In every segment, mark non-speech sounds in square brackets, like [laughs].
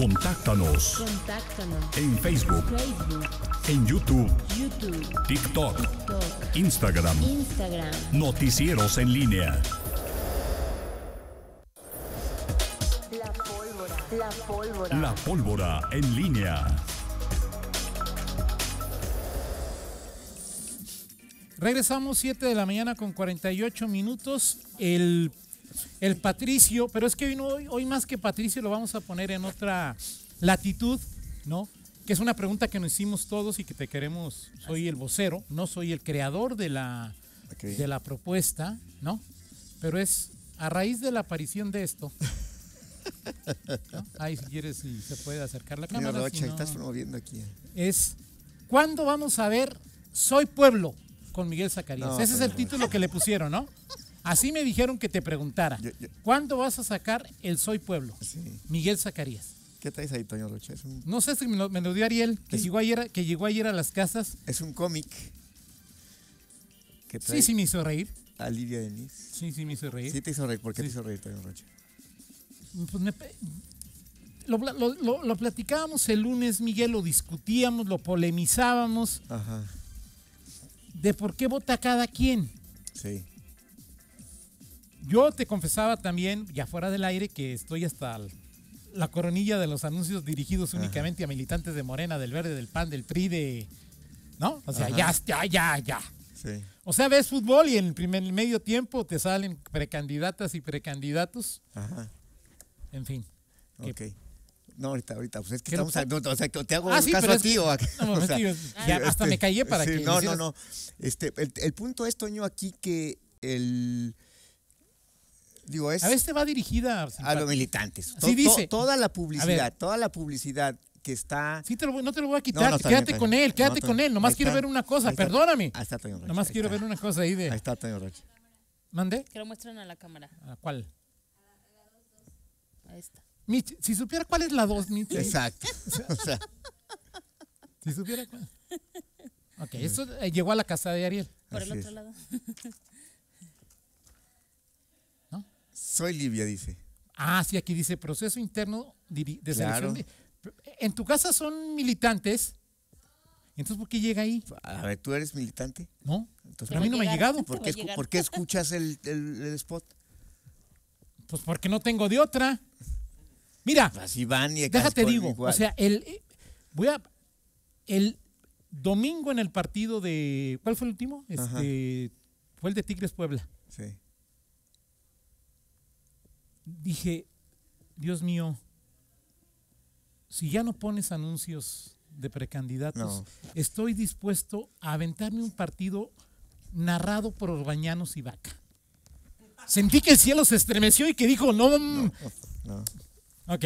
Contáctanos. Contáctanos. En Facebook. En YouTube. YouTube. TikTok. TikTok. Instagram. Instagram. Noticieros en línea. La pólvora. La pólvora. La pólvora en línea. Regresamos 7 de la mañana con 48 minutos. El el Patricio, pero es que hoy, hoy más que Patricio lo vamos a poner en otra latitud, ¿no? Que es una pregunta que nos hicimos todos y que te queremos, soy el vocero, no soy el creador de la, de la propuesta, ¿no? Pero es a raíz de la aparición de esto. ¿no? Ahí si quieres si se puede acercar la cámara. Rocha, estás promoviendo aquí. Eh. Es ¿Cuándo vamos a ver Soy Pueblo con Miguel Zacarías? Ese es el título que le pusieron, ¿no? Así me dijeron que te preguntara, ¿cuándo vas a sacar el Soy Pueblo? Sí. Miguel Zacarías. ¿Qué traes ahí, Toño Rocha? No sé si me lo, dio Ariel, que llegó, ayer, que llegó ayer a las casas. Es un cómic. Sí, sí me hizo reír. A Lidia Denis. Sí, sí me hizo reír. Sí te hizo reír. ¿Por qué te hizo reír, Toño Rocha? Pues me... lo, platicábamos el lunes, Miguel, lo discutíamos, lo polemizábamos. Ajá. De por qué vota cada quien. Sí. Yo te confesaba también, ya fuera del aire, que estoy hasta la coronilla de los anuncios dirigidos únicamente a militantes de Morena, del Verde, del PAN, del PRI, de... ¿No? O sea, ya, ya, ya, ya. O sea, ves fútbol y en el primer medio tiempo te salen precandidatas y precandidatos. Ajá. En fin. Ok. no, ahorita, ahorita. Pues es que estamos. No, o sea, te hago ah, caso a ti o a. No, [laughs] [laughs] ya, hasta este, me callé ¿eh? para que. No, no, no. Este, el, el punto es, Toño, aquí que el a veces va dirigida a los militantes. Sí, dice. toda la publicidad, toda la publicidad que está. Sí, te no te lo voy a quitar. quédate con él, quédate con él. Nomás quiero ver una cosa, perdóname. Ahí está Toño Rocha. Nomás quiero ver una cosa ahí de. Ahí está Toño Rocha. ¿Mandé? Que lo muestren a la cámara. ¿A cuál? A la Ahí está. Mitch, si supiera cuál es la 2, Mitch. Exacto. [laughs] o sea. si supiera cuál. Ok, eso eh, llegó a la casa de Ariel. Por el otro lado. [laughs] Soy Libia, dice. Ah, sí, aquí dice proceso interno de, selección. en tu casa son militantes. Entonces, ¿por qué llega ahí? A ver, ¿tú eres militante? No. Entonces, a mí no me ha llegado. ¿Por qué, escuchas el, spot? Pues porque no tengo de otra. Mira, Así van y déjate digo, o sea, el, eh, voy a, el domingo en el partido de, ¿cuál fue el último? Este, fue el de Tigres Puebla. Sí dije, Dios mío, si ya no pones anuncios de precandidatos, estoy dispuesto a aventarme un partido narrado por Orbañanos y Vaca. Sentí que el cielo se estremeció y que dijo, no. Mm". Ok.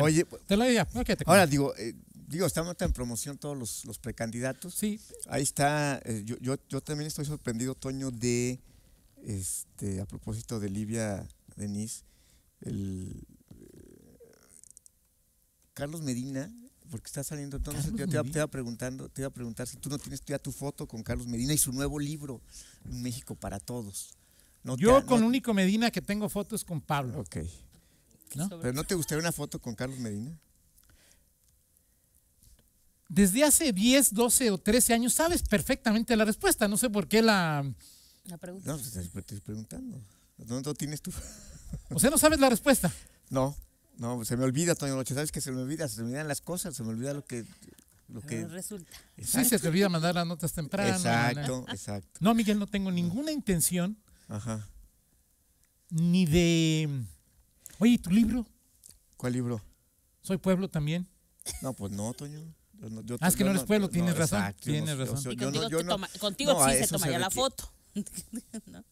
Oye, te lo Okay, ahora digo, eh, digo, estamos en promoción todos los, precandidatos. Sí. Ahí está, eh, yo, yo, yo, también estoy sorprendido, Toño, de, este, a propósito de Livia Denise, el, eh, Carlos Medina, porque está saliendo, entonces yo te, iba preguntando, te iba a preguntar si tú no tienes tu foto con Carlos Medina y su nuevo libro, México para Todos. yo con único Medina que tengo fotos con Pablo. ¿Pero no te gustaría una foto con Carlos Medina? Desde hace 10, 12 o 13 años sabes perfectamente la respuesta. No sé por qué la... pregunta. No, pues, te estoy preguntando. ¿Dónde tienes foto o sea, no sabes la respuesta. No, no, se me olvida, Toño ¿Sabes que se me olvida? Se me olvidan las cosas, se me olvida lo que... Lo que... resulta. Sí, se te olvida mandar las notas tempranas Exacto, exacto. No, Miguel, no tengo ninguna intención. Ajá. Ni de... Oye, ¿tu libro? ¿Cuál libro? Soy pueblo también. No, pues no, Toño. ah, es que no eres pueblo, tienes razón. tienes razón. contigo, sí se tomaría la foto. [laughs]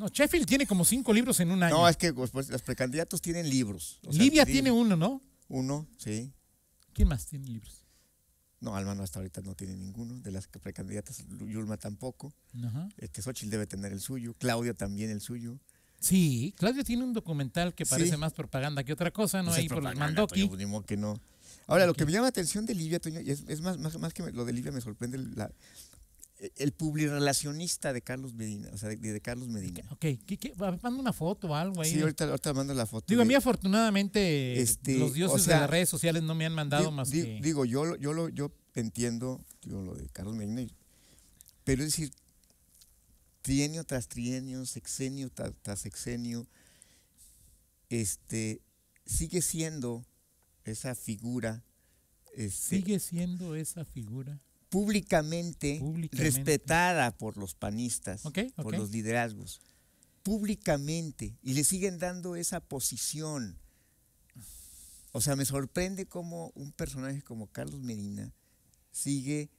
No, Sheffield tiene como cinco libros en un año. No, es que pues, pues, los precandidatos tienen libros. O Libia tiene, uno, ¿no? Uno, sí. ¿Quién más tiene libros? No, Almano hasta ahorita no tiene ninguno. De las precandidatas, Yulma tampoco. Ajá. Este Xochitl debe tener el suyo. Claudio también el suyo. Sí, Claudio tiene un documental que parece más propaganda que otra cosa, ¿no? hay pues Ahí por mandoki. que no. Ahora, lo que me llama la atención de Libia, Toño, es, más, más, que lo de Libia me sorprende la, el publirelacionista de Carlos Medina, o sea, de, Carlos Medina. Ok, manda una foto o algo ahí. Sí, ¿eh? ahorita, ahorita mando la foto. Digo, a mí afortunadamente este, los dioses de las redes sociales no me han mandado más Digo, yo, yo, lo, yo entiendo yo lo de Carlos Medina, pero es decir, trienio tras trienio, sexenio tras, sexenio, este, sigue siendo esa figura... Este, sigue siendo esa figura públicamente, respetada por los panistas, por los liderazgos, públicamente, y le siguen dando esa posición. O sea, me sorprende cómo un personaje como Carlos Medina sigue,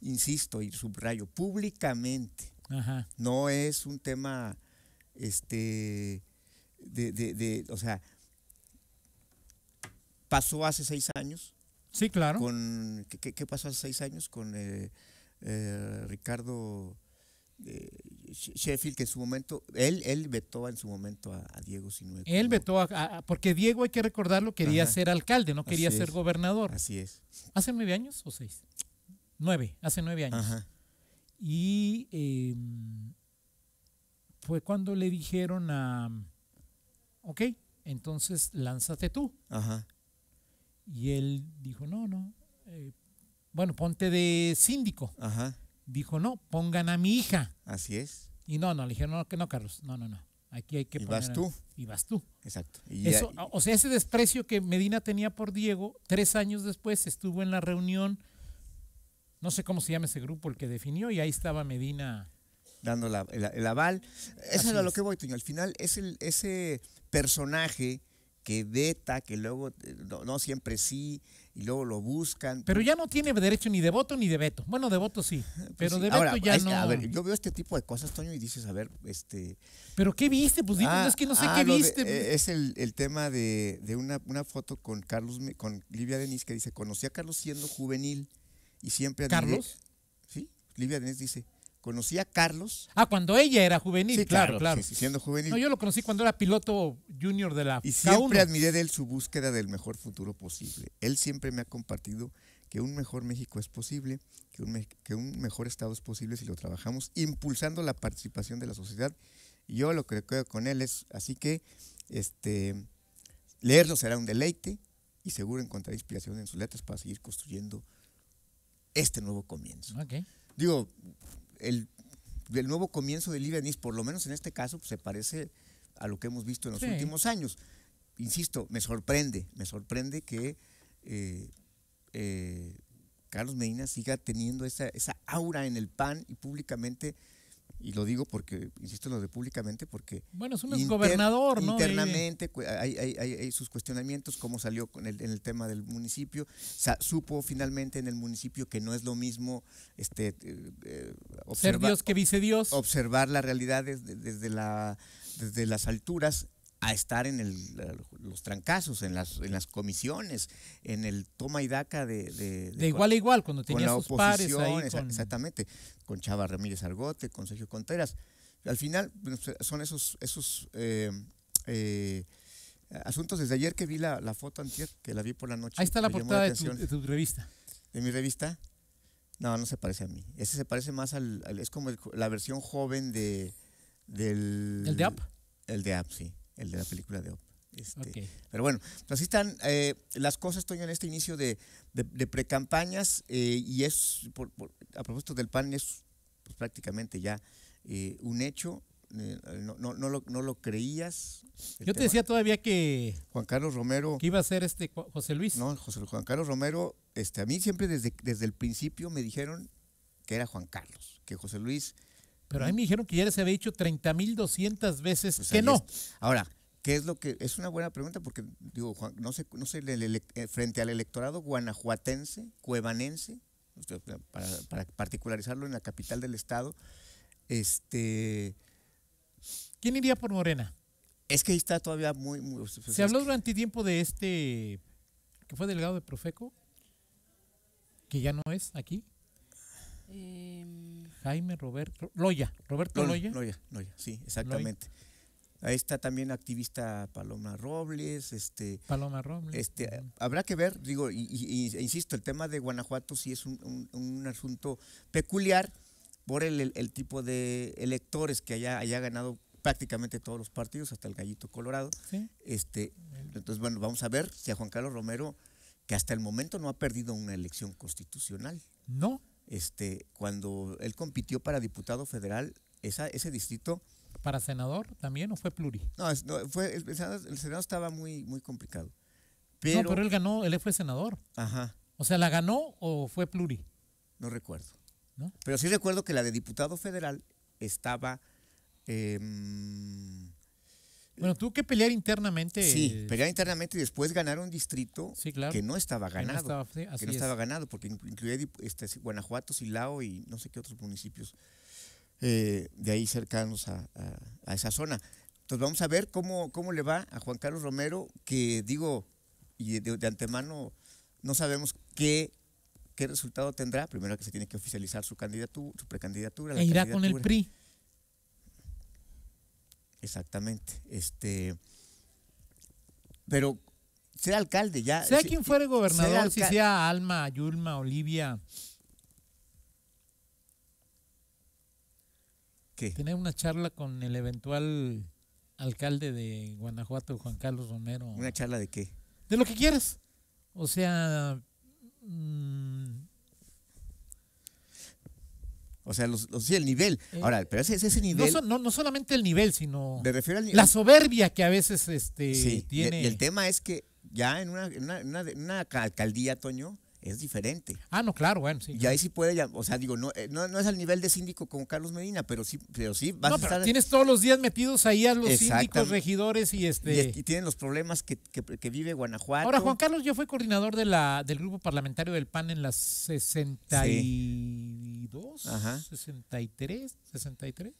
insisto y subrayo, públicamente. No es un tema, este, de, o sea, pasó hace seis años, Sí, claro. Con, ¿qué, pasó hace seis años con eh, eh, Ricardo eh, Sheffield, que en su momento, él, él vetó en su momento a, Diego Sinue. Él vetó a, porque Diego, hay que recordarlo, quería ser alcalde, no quería ser gobernador. Así es. ¿Hace nueve años o seis? Nueve, hace nueve años. Ajá. Y em, fue cuando le dijeron a, ok, entonces lánzate tú. Ajá. Y él dijo, no, no, eh, bueno, ponte de síndico. Dijo, no, pongan a mi hija. Así es. Y no, no, le dijeron, no, que no, Carlos, no, no, no. Aquí hay que poner. Y vas tú. Y vas tú. Exacto. O sea, ese desprecio que Medina tenía por Diego, tres años después estuvo en la reunión, no sé cómo se llama ese grupo, el que definió, y ahí estaba Medina. Dando el, aval. Eso es. lo que voy, Toño. Al final, es el, ese personaje que veta, que luego eh, no, siempre sí, y luego lo buscan. Pero ya no tiene derecho ni de voto ni de veto. Bueno, de voto sí, pues pero de veto ya no. A ver, yo veo este tipo de cosas, Toño, y dices, a ver, este... ¿Pero qué viste? Pues dime, ah, es que no sé ah, qué viste. Pues. Eh, es el, tema de, una, foto con Carlos, con Livia Denis que dice, conocí a Carlos siendo juvenil y siempre... ¿Carlos? sí, Livia Denis dice, conocí a Carlos. Ah, cuando ella era juvenil, sí, claro, claro. siendo juvenil. No, yo lo conocí cuando era piloto junior de la Y siempre admiré de él su búsqueda del mejor futuro posible. Él siempre me ha compartido que un mejor México es posible, que un, que un mejor Estado es posible si lo trabajamos, impulsando la participación de la sociedad. Y yo lo que creo con él es, así que este, leerlo será un deleite y seguro encontrar inspiración en sus letras para seguir construyendo este nuevo comienzo. Okay. Digo, el, nuevo comienzo del IBNIS, por lo menos en este caso, pues, se parece a lo que hemos visto en los últimos años. Insisto, me sorprende, me sorprende que eh, eh, Carlos Medina siga teniendo esa, esa aura en el PAN y públicamente y lo digo porque, insisto, lo de públicamente porque... Bueno, es un gobernador, ¿no? Internamente hay, sus cuestionamientos, cómo salió con el, en el tema del municipio. supo finalmente en el municipio que no es lo mismo este, eh, eh, Ser Dios que vice Dios. Observar la realidad desde, la, desde las alturas a estar en los trancazos, en las, las comisiones, en el toma y daca de... De, igual a igual, cuando tenía con pares Exactamente, con Chava Ramírez Argote, con Sergio Contreras. Al final pues, son esos, esos eh, eh, asuntos. Desde ayer que vi la, foto antier, que la vi por la noche. Ahí está la portada de, tu, revista. ¿De mi revista? No, no se parece a mí. Ese se parece más al... es como la versión joven de... Del, ¿El de App? El de App, sí el de la película de Op. Este. Pero bueno, pues así están eh, las cosas, estoy en este inicio de, de, precampañas eh, y es, a propósito del PAN, es pues, prácticamente ya eh, un hecho. No, no, lo, creías. Yo te decía todavía que... Juan Carlos Romero... Que iba a ser este José Luis. No, José, Juan Carlos Romero, este, a mí siempre desde, desde el principio me dijeron que era Juan Carlos, que José Luis pero a mí me dijeron que ya les había dicho 30.200 veces pues que no. Ahora, ¿qué es lo que.? Es una buena pregunta porque, digo, Juan, no sé, no sé eh, frente al electorado guanajuatense, cuevanense, eh, para, particularizarlo en la capital del Estado, este. ¿Quién iría por Morena? Es que ahí está todavía muy. muy pues se habló durante tiempo de este. que fue delegado de Profeco, que ya no es aquí. Eh Jaime Roberto Loya, Roberto Loya. Loya, Loya, sí, exactamente. Ahí está también activista Paloma Robles, este Paloma Robles. Este, habrá que ver, digo, y, e insisto, el tema de Guanajuato sí es un, asunto peculiar por el, tipo de electores que haya, ganado prácticamente todos los partidos, hasta el gallito colorado. Este, entonces, bueno, vamos a ver si a Juan Carlos Romero, que hasta el momento no ha perdido una elección constitucional. No, este, cuando él compitió para diputado federal, esa, ese distrito... ¿Para senador también o fue pluri? No, fue, el, senado, estaba muy, muy complicado. Pero, no, pero él ganó, él fue senador. Ajá. O sea, ¿la ganó o fue pluri? No recuerdo. ¿No? Pero sí recuerdo que la de diputado federal estaba... Em, bueno, tuvo que pelear internamente. Sí, pelear internamente y después ganar un distrito que no estaba ganado. Que no estaba, ganado, porque incluía este, Guanajuato, Silao y no sé qué otros municipios eh, de ahí cercanos a, esa zona. Entonces vamos a ver cómo, cómo le va a Juan Carlos Romero, que digo, y de, antemano no sabemos qué qué resultado tendrá. Primero que se tiene que oficializar su candidatura, su precandidatura. E irá con el PRI. Exactamente. Este, pero ser alcalde ya. Sea quien fuere gobernador, si sea Alma, Yulma, Olivia. ¿Qué? Tener una charla con el eventual alcalde de Guanajuato, Juan Carlos Romero. ¿Una charla de qué? De lo que quieras. O sea, mm, o sea, los, sí, el nivel. Eh, Ahora, pero ese, ese nivel. No, no, solamente el nivel, sino. La soberbia que a veces este, sí, tiene. Y, el tema es que ya en una, alcaldía, Toño, es diferente. Ah, no, claro, bueno, sí. Y ahí sí puede, o sea, digo, eh, no, no, es al nivel de síndico como Carlos Medina, pero sí, pero sí vas a tienes todos los días metidos ahí a los síndicos, regidores y este... Y, tienen los problemas que, que, vive Guanajuato. Ahora, Juan Carlos, yo fui coordinador de la, del grupo parlamentario del PAN en las 60 y... 63, 63.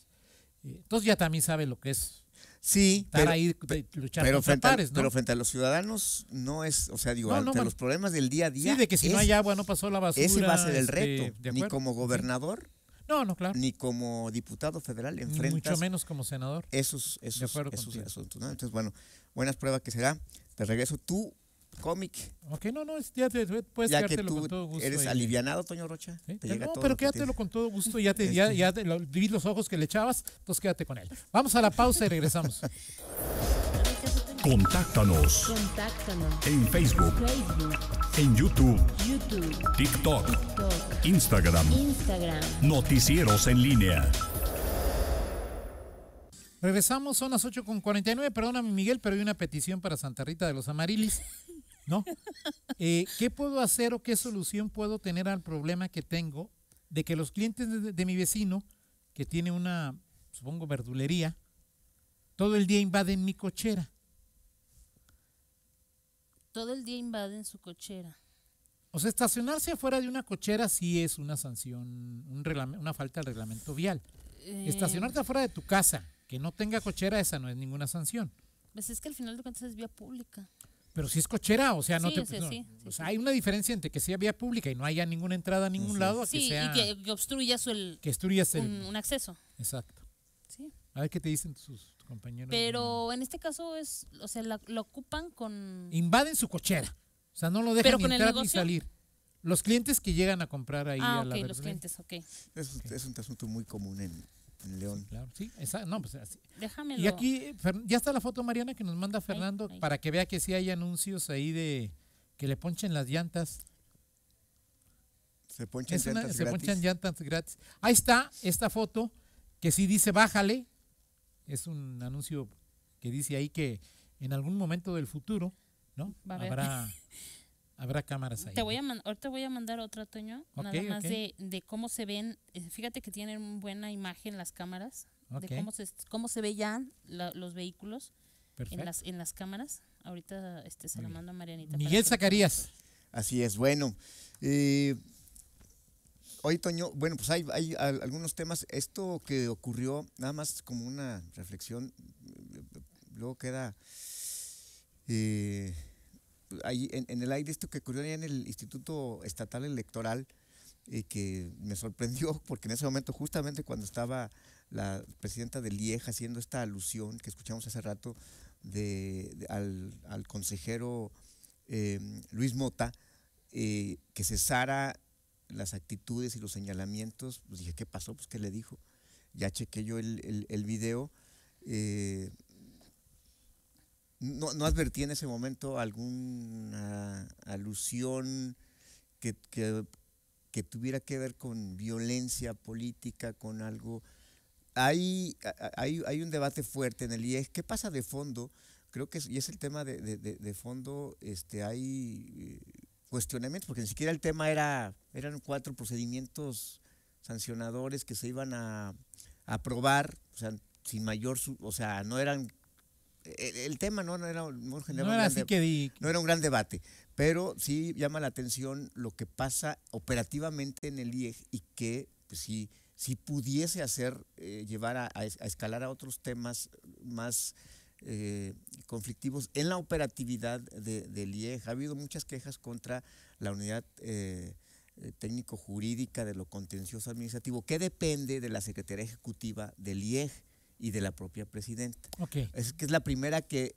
Eh, entonces ya también sabe lo que es sí, estar ahí luchando pero pares, ¿no? Pero frente a los ciudadanos no es, o sea, digo, ante los problemas del día a día. Sí, de que si no hay agua no pasó la basura. Ese va a ser el reto, ni como gobernador. No, no, claro. Ni como diputado federal enfrentas. Mucho menos como senador. Esos, esos, esos asuntos. Entonces, bueno, buenas pruebas que será. Te regreso. Tú cómic. Ok, no, no, ya puedes ya con todo gusto. ¿Eres aliviado, Toño Rocha? no, pero quédatelo con todo gusto, ya, te, ya, ya los ojos que le echabas, entonces quédate con él. Vamos a la pausa y regresamos. [laughs] Contáctanos. En Facebook. En YouTube. TikTok. Instagram. Instagram. Noticieros en línea. Regresamos, son las 8 con 49. Perdóname, Miguel, pero hay una petición para Santa Rita de los Amarilis. [laughs] ¿no? Eh, ¿Qué puedo hacer o qué solución puedo tener al problema que tengo de que los clientes de, mi vecino, que tiene una, supongo, verdulería, todo el día invaden mi cochera? Todo el día invaden su cochera. O sea, estacionarse afuera de una cochera sí es una sanción, una falta al reglamento vial. Eh. Estacionarte afuera de tu casa, que no tenga cochera, esa no es ninguna sanción. Pues es que al final de cuentas es vía pública. Pero si es cochera, o sea, no te. Pues, o sea, hay una diferencia entre que sea vía pública y no haya ninguna entrada a ningún lado. A que sea, y que, obstruyas el. un, acceso. Exacto. Sí. A ver qué te dicen sus compañeros. Pero en este caso es. O sea, lo ocupan con. Invaden su cochera. O sea, no lo dejan entrar ni salir. Los clientes que llegan a comprar ahí ah, a la los clientes, ok. es un asunto muy común en, este, León. Sí, claro. no, pues así. Y aquí ya está la foto, Mariana, que nos manda Fernando para que vea que sí hay anuncios ahí de que le ponchen las llantas. Se ponchan, llantas, gratis. Ahí está esta foto que sí dice bájale. Es un anuncio que dice ahí que en algún momento del futuro, ¿no? Habrá Habrá cámaras ahí. Te voy a ahorita voy a mandar otra, Toño, nada más de, cómo se ven. Eh, fíjate que tienen buena imagen las cámaras, de cómo se, cómo se ve ya los vehículos en las, en las cámaras. Ahorita este, se la mando a Marianita. Miguel Zacarías. Así es, bueno. hoy, eh, Toño, bueno, pues hay, algunos temas. Esto que ocurrió, nada más como una reflexión, eh, luego queda en, el aire esto que ocurrió allá en el Instituto Estatal Electoral, eh, que me sorprendió, [laughs] porque en ese momento, justamente cuando estaba la presidenta de Lieja haciendo esta alusión que escuchamos hace rato de, al, consejero em, Luis Mota, eh, que cesara las actitudes y los señalamientos, pues dije, ¿qué pasó? Pues, ¿qué le dijo? Ya chequé yo el, el video. Eh, no, advertí en ese momento alguna alusión que, que, tuviera que ver con violencia política, con algo. Hay, hay, hay, un debate fuerte en el IES. ¿Qué pasa de fondo? Creo que es, y es el tema de, fondo. Este, hay eh, cuestionamientos, porque ni siquiera el tema era, eran cuatro procedimientos sancionadores que se iban a, aprobar, o sea, sin mayor, o sea, no eran el, tema no, era, no era un gran debate, pero sí llama la atención lo que pasa operativamente en el IEG y que pues, si, si pudiese hacer, eh, llevar a, escalar a otros temas más eh, conflictivos en la operatividad de, del IEG. Ha habido muchas quejas contra la unidad. Eh, técnico jurídica de lo contencioso administrativo, que depende de la Secretaría Ejecutiva del IEG y de la propia presidenta. Es que es la primera que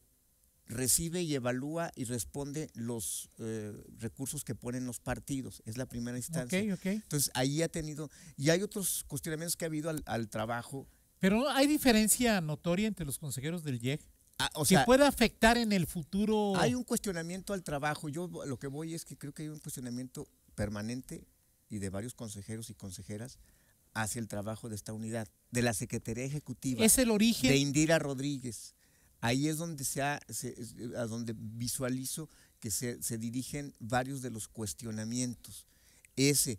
recibe y evalúa y responde los eh, recursos que ponen los partidos. Es la primera instancia. Entonces ahí ha tenido, y hay otros cuestionamientos que ha habido al, trabajo. Pero hay diferencia notoria entre los consejeros del IEG. Ah, o sea, que pueda afectar en el futuro. Hay un cuestionamiento al trabajo. Yo lo que voy es que creo que hay un cuestionamiento permanente y de varios consejeros y consejeras hacia el trabajo de esta unidad, de la Secretaría Ejecutiva. Es el origen. De Indira Rodríguez. Ahí es donde se, eh, a donde visualizo que se, dirigen varios de los cuestionamientos. Ese.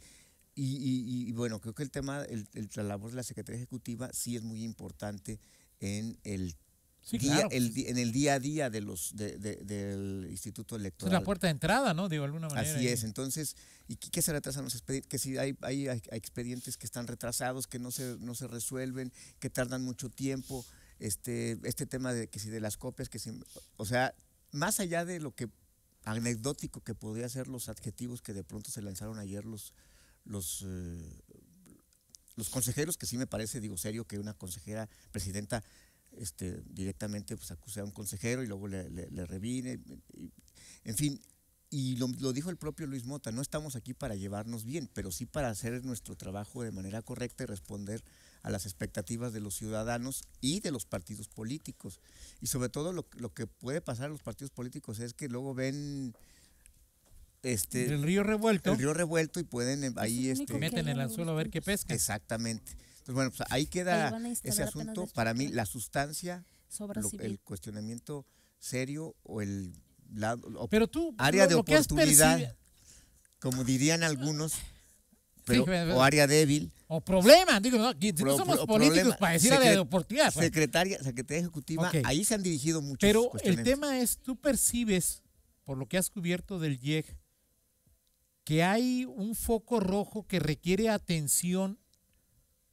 Y, bueno, creo que el tema, el, el, la labor de la Secretaría Ejecutiva sí es muy importante en el tema en el día a día de los, del Instituto Electoral. Es la puerta de entrada, ¿no? Digo, de alguna manera. Así es, entonces, ¿y qué se retrasan los expedientes? Que si hay, expedientes que están retrasados, que no se, no se resuelven, que tardan mucho tiempo, este, este tema de que si de las copias, que si, o sea, más allá de lo que anecdótico que podría ser los adjetivos que de pronto se lanzaron ayer los, los eh, los consejeros, que sí me parece, digo serio, que una consejera presidenta este, directamente pues, acusé a un consejero y luego le, revine. en fin, y lo, dijo el propio Luis Mota, no estamos aquí para llevarnos bien, pero sí para hacer nuestro trabajo de manera correcta y responder a las expectativas de los ciudadanos y de los partidos políticos. Y sobre todo lo, que puede pasar a los partidos políticos es que luego ven... Este, el río revuelto. El río revuelto y pueden eh, pues ahí... Este, meten el anzuelo a ver qué pesca. Exactamente. Pues bueno, pues ahí queda ese asunto. Para mí, la sustancia, el cuestionamiento serio o el área de oportunidad, como dirían algunos, pero, o área débil. O problema, digo, no, somos políticos para decir área de oportunidad. Pues. Secretaria, Secretaría Ejecutiva, ahí se han dirigido muchos Pero el tema es, tú percibes, por lo que has cubierto del IEG, que hay un foco rojo que requiere atención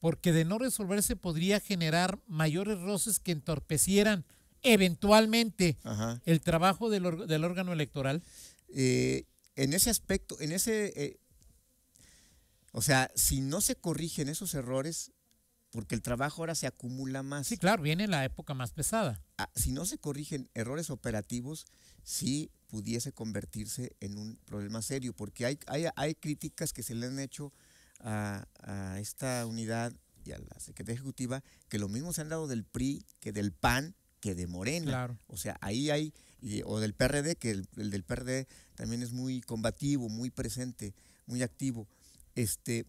porque de no resolverse podría generar mayores roces que entorpecieran eventualmente el trabajo del, órgano electoral? Eh, en ese aspecto, en ese... Eh, o sea, si no se corrigen esos errores, porque el trabajo ahora se acumula más. Sí, claro, viene la época más pesada. Ah, si no se corrigen errores operativos, sí pudiese convertirse en un problema serio, porque hay, hay, hay críticas que se le han hecho a, esta unidad y a la Secretaría Ejecutiva que lo mismo se han dado del PRI que del PAN que de Morena. O sea, ahí hay, o del PRD, que el, del PRD también es muy combativo, muy presente, muy activo. Este,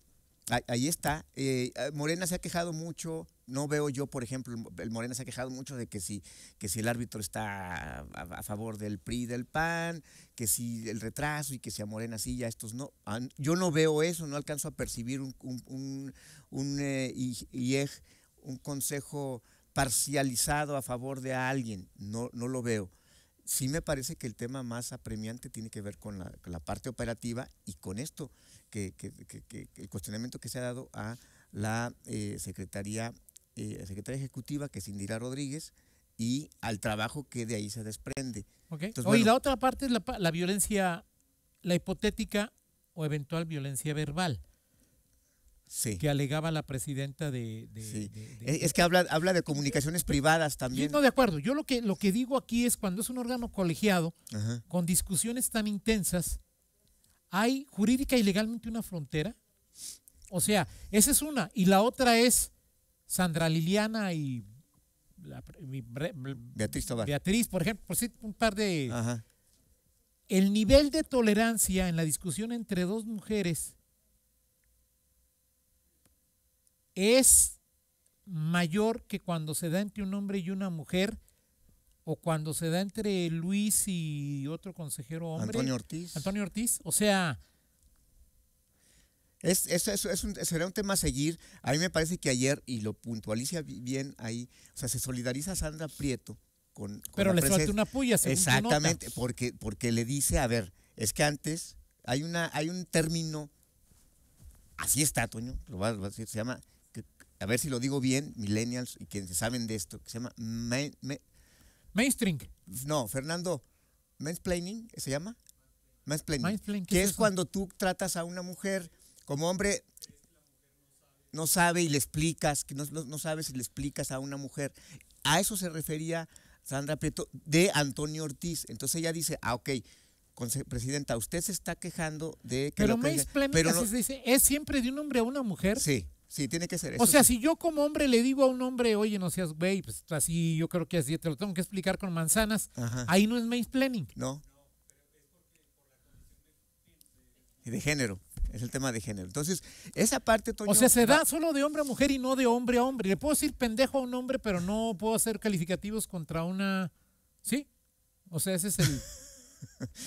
ahí, está. Eh, Morena se ha quejado mucho no veo yo, por ejemplo, el Morena se ha quejado mucho de que si, que si el árbitro está a, favor del PRI del PAN, que si el retraso y que si a Morena sí, ya estos no. Ah, yo no veo eso, no alcanzo a percibir un, eh, IEG, e un consejo parcializado a favor de alguien, no, no lo veo. Sí me parece que el tema más apremiante tiene que ver con la, parte operativa y con esto, que, el cuestionamiento que se ha dado a la eh, Secretaría eh, secretaria ejecutiva, que es Indira Rodríguez, y al trabajo que de ahí se desprende. Okay. y la otra parte es la, violencia, la hipotética o eventual violencia verbal. Que alegaba la presidenta de. es, que habla, habla de comunicaciones privadas también. no, de acuerdo. Yo lo que, lo que digo aquí es cuando es un órgano colegiado, con discusiones tan intensas, ¿hay jurídica y legalmente una frontera? O sea, esa es una. Y la otra es Sandra Liliana y Beatriz por ejemplo, por si un par de... El nivel de tolerancia en la discusión entre dos mujeres es mayor que cuando se da entre un hombre y una mujer o cuando se da entre Luis y otro consejero hombre. Antonio Ortiz. Antonio Ortiz. O sea, es, es, un, será un tema a seguir. A mí me parece que ayer, y lo puntualiza bien ahí, o sea, se solidariza Sandra Prieto con... Pero le falta una puya, según Exactamente, Porque, porque le dice, a ver, es que antes hay, una, hay un término, así está, Toño, se llama, a ver si lo digo bien, millennials y quienes saben de esto, que se llama... mainstream. No, Fernando, mansplaining, ¿se llama? Mansplaining. que es, cuando tú tratas a una mujer como hombre, no sabe y le explicas, que no, sabes y le explicas a una mujer. A eso se refería Sandra Prieto de Antonio Ortiz. Entonces ella dice, ah, ok, presidenta, usted se está quejando de que... Pero lo que... pero dice, es siempre de un hombre a una mujer. Sí, sí, tiene que ser eso. O sea, si yo como hombre le digo a un hombre, oye, no seas güey, pues así yo creo que así te lo tengo que explicar con manzanas, ahí no es Planning. No. De género es el tema de género. Entonces, esa parte, Toño, O sea, se da solo de hombre a mujer y no de hombre a hombre. Le puedo decir pendejo a un hombre, pero no puedo hacer calificativos contra una. ¿Sí? O sea, ese es el. [laughs]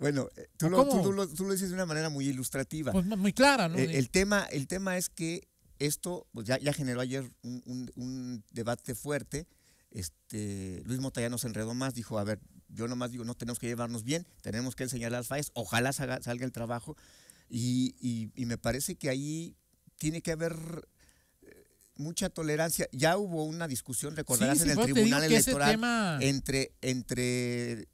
Bueno, eh, tú lo, dices de una manera muy ilustrativa. Pues muy clara, ¿no? Eh, el, tema, el tema es que esto pues, ya, generó ayer un, debate fuerte. Este, Luis ya se enredó más, dijo, a ver, yo nomás digo, no tenemos que llevarnos bien, tenemos que enseñar las fallas, ojalá salga, salga el trabajo, y, me parece que ahí tiene que haber eh, mucha tolerancia. Ya hubo una discusión, recordarás, en el pues Tribunal Electoral entre, entre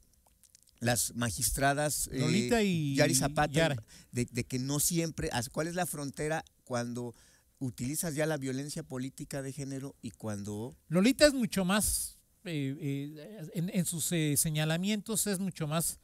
las magistradas eh, Lolita y Yari Zapata, De, que no siempre, ¿cuál es la frontera cuando utilizas ya la violencia política de género y cuando... Lolita es mucho más, eh, en, en, sus señalamientos es mucho más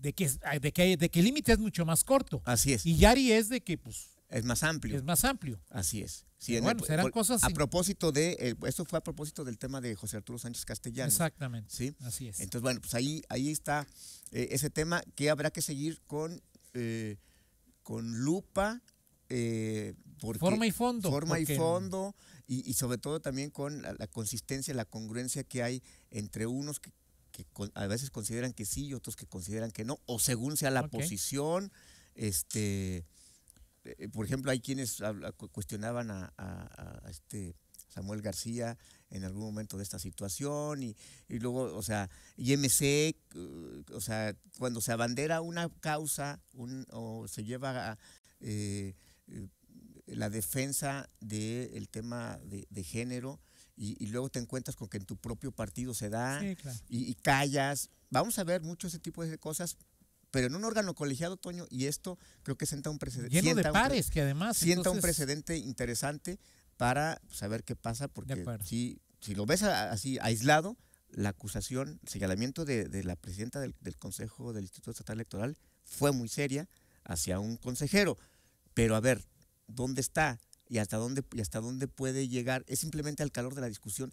de que, ah, de que, de que el límite es mucho más corto. Así es. Y Yari es de que, pues. Es más amplio. Es más amplio. Así es. bueno, serán cosas. A propósito de. Eh, esto fue a propósito del tema de José Arturo Sánchez Castellanos. Exactamente. Sí. Así es. Entonces, bueno, pues ahí, ahí está eh, ese tema que habrá que seguir con, eh, con lupa. forma y fondo. Forma y fondo. Y, sobre todo también con la, la, consistencia, la congruencia que hay entre unos que, a veces consideran que sí y otros que consideran que no, o según sea la posición, este, eh, por ejemplo, hay quienes ah, cuestionaban a, este Samuel García en algún momento de esta situación y, luego, o sea, IMC, uh, o sea, cuando se abandera una causa o se lleva a, eh, eh, la defensa del tema de género, y, luego te encuentras con que en tu propio partido se da y, callas. Vamos a ver mucho ese tipo de cosas. Pero en un órgano colegiado, Toño, y esto creo que sienta un precedente. que además. Sienta un precedente interesante para saber qué pasa, porque si, si lo ves así aislado, la acusación, el señalamiento de, la presidenta del, del, Consejo del Instituto Estatal Electoral fue muy seria hacia un consejero. Pero a ver, ¿dónde está y hasta dónde, y hasta dónde puede llegar. Es simplemente al calor de la discusión.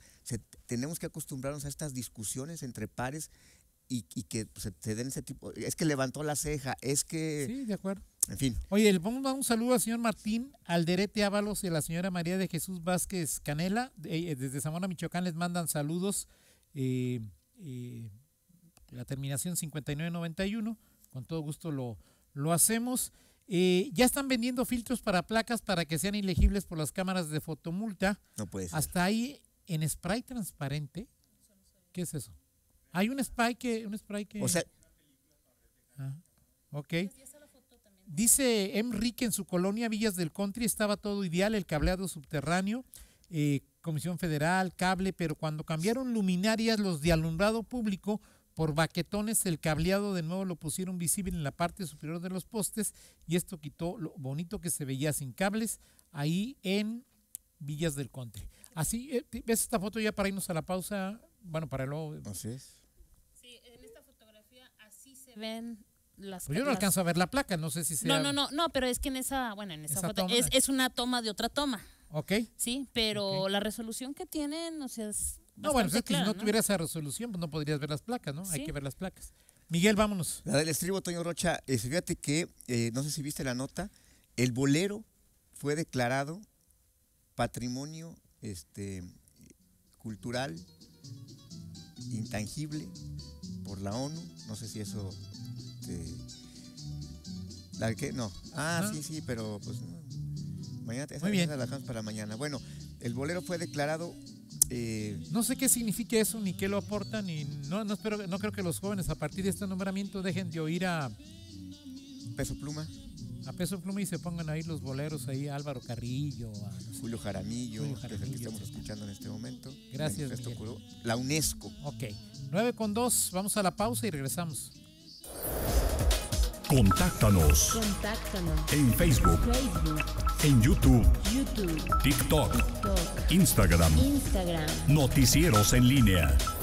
tenemos que acostumbrarnos a estas discusiones entre pares y, que pues, se den ese tipo. Es que levantó la ceja, es que. Sí, de acuerdo. En fin. Oye, le vamos a dar un saludo al señor Martín Alderete Ábalos y a la señora María de Jesús Vázquez Canela. Eh, desde Zamora, Michoacán, les mandan saludos. Eh, eh, la terminación 5991. Con todo gusto lo, lo hacemos. Eh, ya están vendiendo filtros para placas para que sean ilegibles por las cámaras de fotomulta. No puede ser. Hasta ahí en spray transparente. ¿Qué es eso? Hay un spray que, un spray que. O sea. Ah, ok. Dice Enrique en su colonia Villas del Country estaba todo ideal, el cableado subterráneo, eh, Comisión Federal, cable, pero cuando cambiaron luminarias los de alumbrado público por baquetones el cableado de nuevo lo pusieron visible en la parte superior de los postes y esto quitó lo bonito que se veía sin cables ahí en Villas del Conte. Así, eh, ¿ves esta foto ya para irnos a la pausa? Bueno, para luego. Eh, así es. Sí, en esta fotografía así se ven las pues yo no alcanzo a ver la placa, no sé si se No, no, no, no, pero es que en esa, bueno, en esa, foto es, una toma de otra toma. Ok. Sí, pero la resolución que tienen, o sea, es no, bueno, pues si no, tuvieras tuviera esa resolución, pues no podrías ver las placas, ¿no? Hay que ver las placas. Miguel, vámonos. La del estribo, Toño Rocha, fíjate que, eh, no sé si viste la nota, el bolero fue declarado patrimonio este, cultural intangible por la ONU. No sé si eso. ¿La que? No. Ah, sí, sí, pero pues. Mañana Muy bien. la para mañana. Bueno, el bolero fue declarado eh, no sé qué significa eso ni qué lo aportan y no, no, espero, no creo que los jóvenes a partir de este nombramiento dejen de oír a Peso Pluma. A Peso Pluma y se pongan ahí los boleros ahí, Álvaro Carrillo, a, Julio, Jaramillo, que es el que estamos escuchando en este momento. Gracias. la UNESCO. Ok, 9 con 2, vamos a la pausa y regresamos. Contáctanos. En Facebook. En YouTube. TikTok. Instagram. Noticieros en línea.